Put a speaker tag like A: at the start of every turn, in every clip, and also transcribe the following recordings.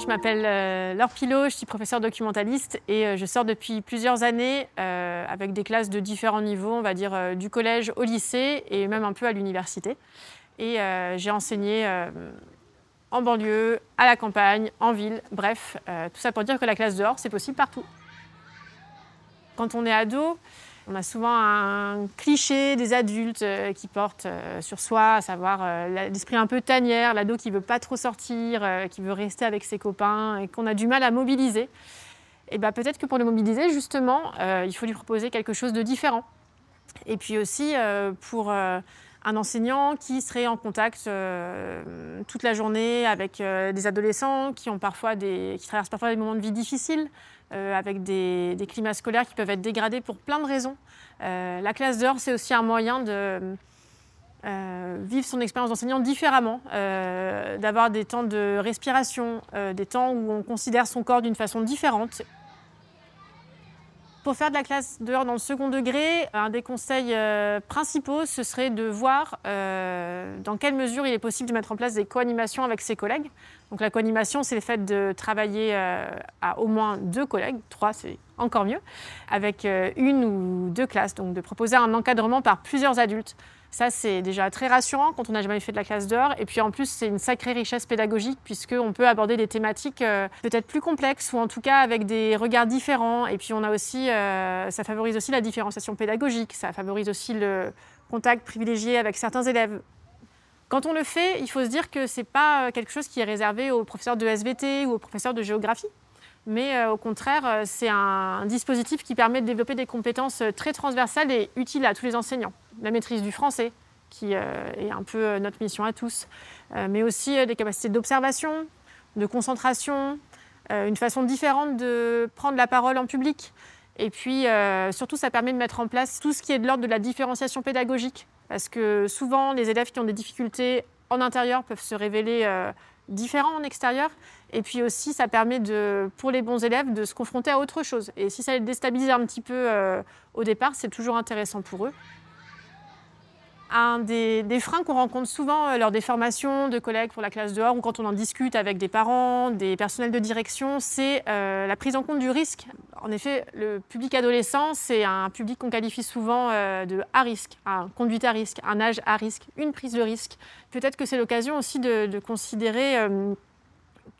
A: Je m'appelle euh, Laure Pilot, je suis professeure documentaliste et euh, je sors depuis plusieurs années euh, avec des classes de différents niveaux, on va dire du collège au lycée et même un peu à l'université. Et j'ai enseigné en banlieue, à la campagne, en ville, bref, tout ça pour dire que la classe dehors, c'est possible partout. Quand on est ado, on a souvent un cliché des adultes euh, qui portent euh, sur soi, à savoir euh, l'esprit un peu tanière, l'ado qui veut pas trop sortir, qui veut rester avec ses copains et qu'on a du mal à mobiliser. Et bien bah, peut-être que pour le mobiliser, justement, il faut lui proposer quelque chose de différent. Et puis aussi pour un enseignant qui serait en contact euh, toute la journée avec euh, des adolescents qui, ont parfois des, qui traversent parfois des moments de vie difficiles, euh, avec des, climats scolaires qui peuvent être dégradés pour plein de raisons. la classe dehors, c'est aussi un moyen de vivre son expérience d'enseignant différemment, d'avoir des temps de respiration, des temps où on considère son corps d'une façon différente. Pour faire de la classe dehors dans le second degré, un des conseils euh, principaux, ce serait de voir euh, dans quelle mesure il est possible de mettre en place des co-animations avec ses collègues. Donc la co-animation, c'est le fait de travailler euh, à au moins deux collègues, trois c'est encore mieux, avec une ou deux classes. Donc de proposer un encadrement par plusieurs adultes. Ça, c'est déjà très rassurant quand on n'a jamais fait de la classe dehors. Et puis en plus, c'est une sacrée richesse pédagogique puisqu'on peut aborder des thématiques euh, peut-être plus complexes ou en tout cas avec des regards différents. Et puis on a aussi, euh, ça favorise aussi la différenciation pédagogique, ça favorise aussi le contact privilégié avec certains élèves. Quand on le fait, il faut se dire que ce n'est pas euh, quelque chose qui est réservé aux professeurs de SVT ou aux professeurs de géographie mais euh, au contraire, euh, c'est un, dispositif qui permet de développer des compétences euh, très transversales et utiles à tous les enseignants. La maîtrise du français, qui est un peu notre mission à tous, mais aussi des capacités d'observation, de concentration, une façon différente de prendre la parole en public. Et puis, surtout, ça permet de mettre en place tout ce qui est de l'ordre de la différenciation pédagogique, parce que souvent, les élèves qui ont des difficultés en intérieur peuvent se révéler différent en extérieur. Et puis aussi, ça permet de, pour les bons élèves de se confronter à autre chose. Et si ça les déstabilise un petit peu euh, au départ, c'est toujours intéressant pour eux. Un des, freins qu'on rencontre souvent euh, lors des formations de collègues pour la classe dehors ou quand on en discute avec des parents, des personnels de direction, c'est euh, la prise en compte du risque. En effet, le public adolescent, c'est un public qu'on qualifie souvent euh, de à risque, un conduite à risque, un âge à risque, une prise de risque. Peut-être que c'est l'occasion aussi de, considérer euh,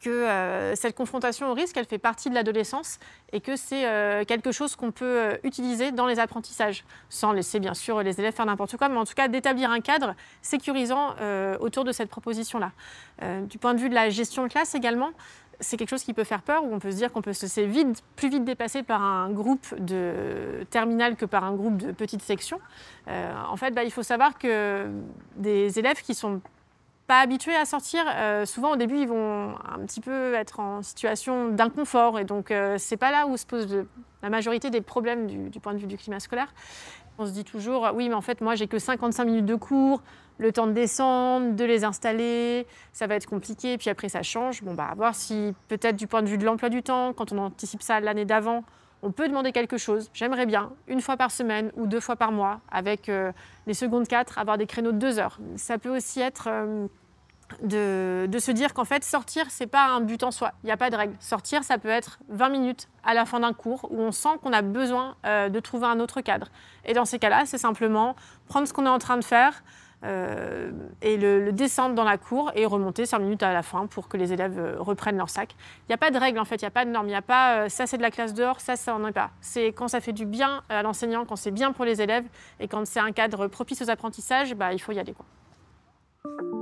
A: que euh, cette confrontation au risque, elle fait partie de l'adolescence et que c'est quelque chose qu'on peut utiliser dans les apprentissages, sans laisser bien sûr les élèves faire n'importe quoi, mais en tout cas d'établir un cadre sécurisant autour de cette proposition-là. du point de vue de la gestion de classe également, c'est quelque chose qui peut faire peur, où on peut se dire qu'on peut se laisser vite, plus vite dépasser par un groupe de terminale que par un groupe de petites sections. Euh, en fait, bah, il faut savoir que des élèves qui sont pas habitués à sortir. Euh, souvent, au début, ils vont un petit peu être en situation d'inconfort. Et donc, euh, c'est pas là où se pose la majorité des problèmes du, point de vue du climat scolaire. On se dit toujours, oui, mais en fait, moi, j'ai que 55 minutes de cours, le temps de descendre, de les installer, ça va être compliqué, puis après, ça change. Bon, bah, à voir si, peut-être, du point de vue de l'emploi du temps, quand on anticipe ça l'année d'avant, on peut demander quelque chose. J'aimerais bien, une fois par semaine ou deux fois par mois, avec euh, les secondes 4, avoir des créneaux de deux heures. Ça peut aussi être euh, de, se dire qu'en fait, sortir, n'est pas un but en soi. Il n'y a pas de règle. Sortir, ça peut être 20 minutes à la fin d'un cours où on sent qu'on a besoin euh, de trouver un autre cadre. Et dans ces cas-là, c'est simplement prendre ce qu'on est en train de faire, euh, et le, descendre dans la cour et remonter 5 minutes à la fin pour que les élèves euh, reprennent leur sac. Il n'y a pas de règle en fait, il n'y a pas de norme, il n'y a pas euh, ça c'est de la classe dehors, ça ça n'en est pas. C'est quand ça fait du bien à l'enseignant, quand c'est bien pour les élèves et quand c'est un cadre propice aux apprentissages, bah, il faut y aller. Quoi.